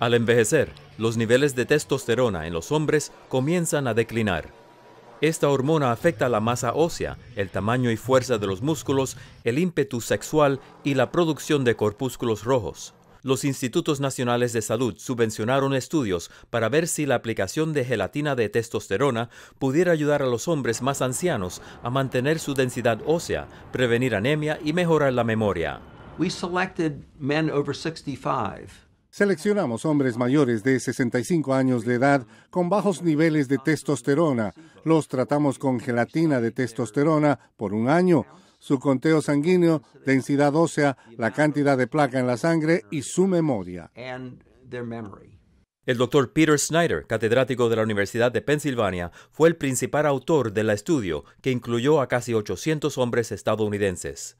Al envejecer, los niveles de testosterona en los hombres comienzan a declinar. Esta hormona afecta la masa ósea, el tamaño y fuerza de los músculos, el ímpetu sexual y la producción de corpúsculos rojos. Los institutos nacionales de salud subvencionaron estudios para ver si la aplicación de gelatina de testosterona pudiera ayudar a los hombres más ancianos a mantener su densidad ósea, prevenir anemia y mejorar la memoria. We selected men over 65. Seleccionamos hombres mayores de 65 años de edad con bajos niveles de testosterona. Los tratamos con gelatina de testosterona por un año, su conteo sanguíneo, densidad ósea, la cantidad de placa en la sangre y su memoria. El doctor Peter Snyder, catedrático de la Universidad de Pensilvania, fue el principal autor del estudio que incluyó a casi 800 hombres estadounidenses.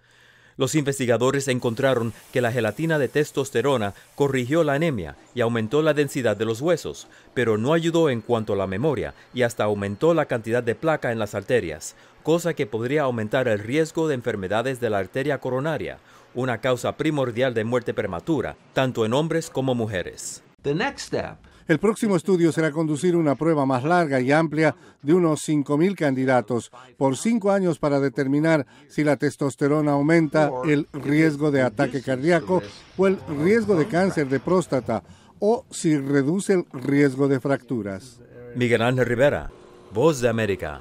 Los investigadores encontraron que la gelatina de testosterona corrigió la anemia y aumentó la densidad de los huesos, pero no ayudó en cuanto a la memoria y hasta aumentó la cantidad de placa en las arterias, cosa que podría aumentar el riesgo de enfermedades de la arteria coronaria, una causa primordial de muerte prematura, tanto en hombres como mujeres. El próximo estudio será conducir una prueba más larga y amplia de unos 5.000 candidatos por cinco años para determinar si la testosterona aumenta el riesgo de ataque cardíaco o el riesgo de cáncer de próstata o si reduce el riesgo de fracturas. Miguel Ángel Rivera, Voz de América.